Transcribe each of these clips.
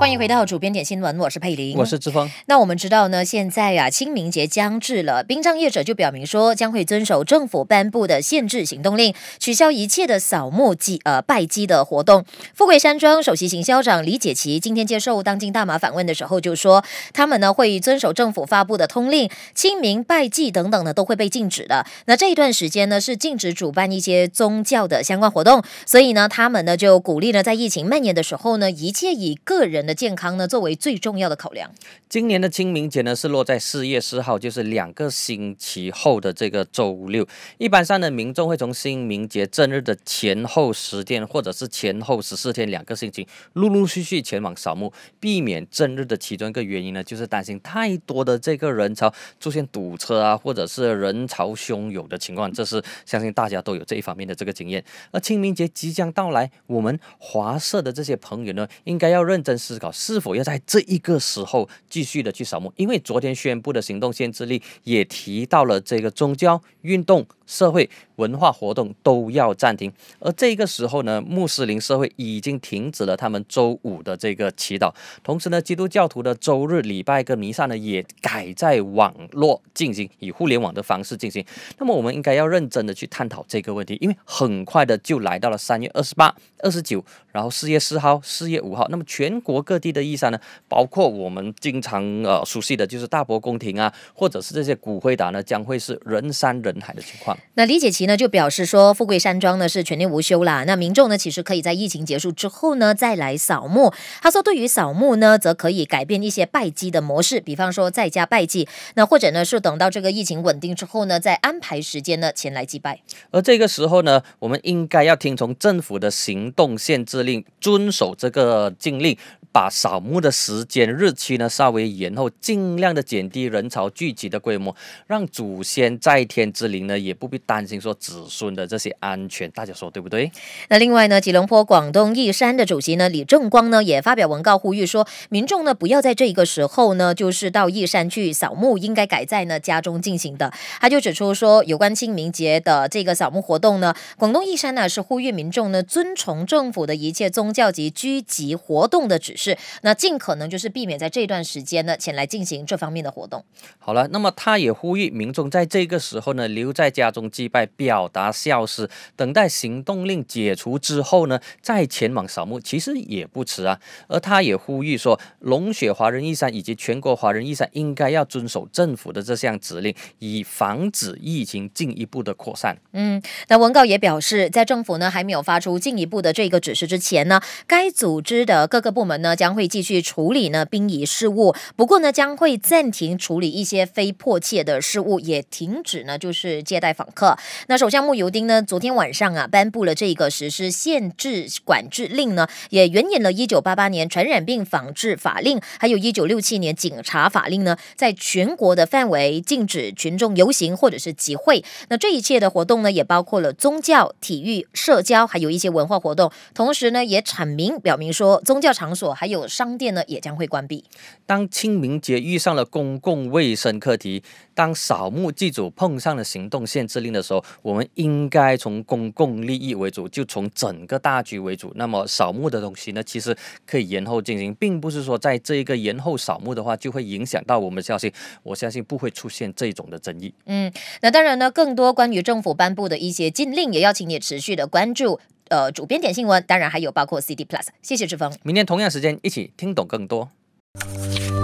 欢迎回到主编点新闻，我是佩玲，我是志峰。那我们知道呢，现在啊清明节将至了，殡葬业者就表明说将会遵守政府颁布的限制行动令，取消一切的扫墓祭、呃拜祭的活动。富贵山庄首席行销长李解琪今天接受《当今大马》访问的时候就说，他们呢会遵守政府发布的通令，清明拜祭等等呢都会被禁止的。那这一段时间呢是禁止主办一些宗教的相关活动，所以呢他们呢就鼓励呢在疫情蔓延的时候呢一切以个人。的。健康呢，作为最重要的考量。今年的清明节呢，是落在四月四号，就是两个星期后的这个周六。一般上的民众会从清明节正日的前后十天，或者是前后十四天两个星期，陆陆续续前往扫墓。避免正日的其中一个原因呢，就是担心太多的这个人潮出现堵车啊，或者是人潮汹涌的情况。这是相信大家都有这一方面的这个经验。而清明节即将到来，我们华社的这些朋友呢，应该要认真。思考是否要在这一个时候继续的去扫墓，因为昨天宣布的行动限制令也提到了这个宗教运动、社会文化活动都要暂停。而这个时候呢，穆斯林社会已经停止了他们周五的这个祈祷，同时呢，基督教徒的周日礼拜跟弥撒呢也改在网络进行，以互联网的方式进行。那么我们应该要认真的去探讨这个问题，因为很快的就来到了三月二十八、二十九，然后四月四号、四月五号，那么全国。各地的义山呢，包括我们经常呃熟悉的就是大伯宫廷啊，或者是这些骨灰塔呢，将会是人山人海的情况。那李解琪呢就表示说，富贵山庄呢是全年无休啦。那民众呢其实可以在疫情结束之后呢再来扫墓。他说，对于扫墓呢，则可以改变一些拜祭的模式，比方说在家拜祭，那或者呢是等到这个疫情稳定之后呢，再安排时间呢前来祭拜。而这个时候呢，我们应该要听从政府的行动限制令，遵守这个禁令。把扫墓的时间日期呢稍微延后，尽量的减低人潮聚集的规模，让祖先在天之灵呢也不必担心说子孙的这些安全，大家说对不对？那另外呢，吉隆坡广东义山的主席呢李正光呢也发表文告呼吁说，民众呢不要在这一个时候呢，就是到义山去扫墓，应该改在呢家中进行的。他就指出说，有关清明节的这个扫墓活动呢，广东义山呢是呼吁民众呢遵从政府的一切宗教及聚集活动的指。是，那尽可能就是避免在这段时间呢前来进行这方面的活动。好了，那么他也呼吁民众在这个时候呢留在家中祭拜，表达孝思，等待行动令解除之后呢再前往扫墓，其实也不迟啊。而他也呼吁说，龙雪华人义山以及全国华人义山应该要遵守政府的这项指令，以防止疫情进一步的扩散。嗯，那文告也表示，在政府呢还没有发出进一步的这个指示之前呢，该组织的各个部门呢。将会继续处理呢殡仪事务，不过呢将会暂停处理一些非迫切的事务，也停止呢就是接待访客。那首相穆尤丁呢昨天晚上啊颁布了这个实施限制管制令呢，也援引了1988年传染病防治法令，还有1967年警察法令呢，在全国的范围禁止群众游行或者是集会。那这一切的活动呢也包括了宗教、体育、社交，还有一些文化活动。同时呢也阐明表明说宗教场所。还有商店呢，也将会关闭。当清明节遇上了公共卫生课题，当扫墓祭祖碰上了行动限制令的时候，我们应该从公共利益为主，就从整个大局为主。那么扫墓的东西呢，其实可以延后进行，并不是说在这一个延后扫墓的话，就会影响到我们消息。我相信不会出现这种的争议。嗯，那当然呢，更多关于政府颁布的一些禁令，也要请你持续的关注。呃，主编点新闻，当然还有包括 CD Plus，谢谢志峰。明天同样时间一起听懂更多，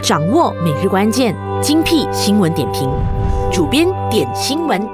掌握每日关键精辟新闻点评，主编点新闻。